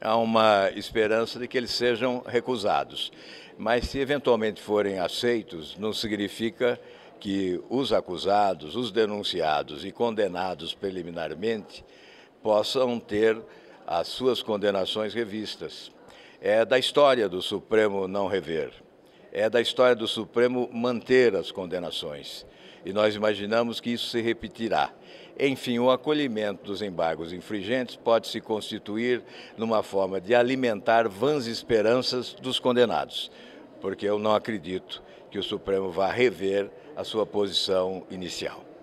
há uma esperança de que eles sejam recusados. Mas se eventualmente forem aceitos, não significa que os acusados, os denunciados e condenados preliminarmente possam ter as suas condenações revistas. É da história do Supremo não rever é da história do Supremo manter as condenações. E nós imaginamos que isso se repetirá. Enfim, o acolhimento dos embargos infringentes pode se constituir numa forma de alimentar vãs esperanças dos condenados, porque eu não acredito que o Supremo vá rever a sua posição inicial.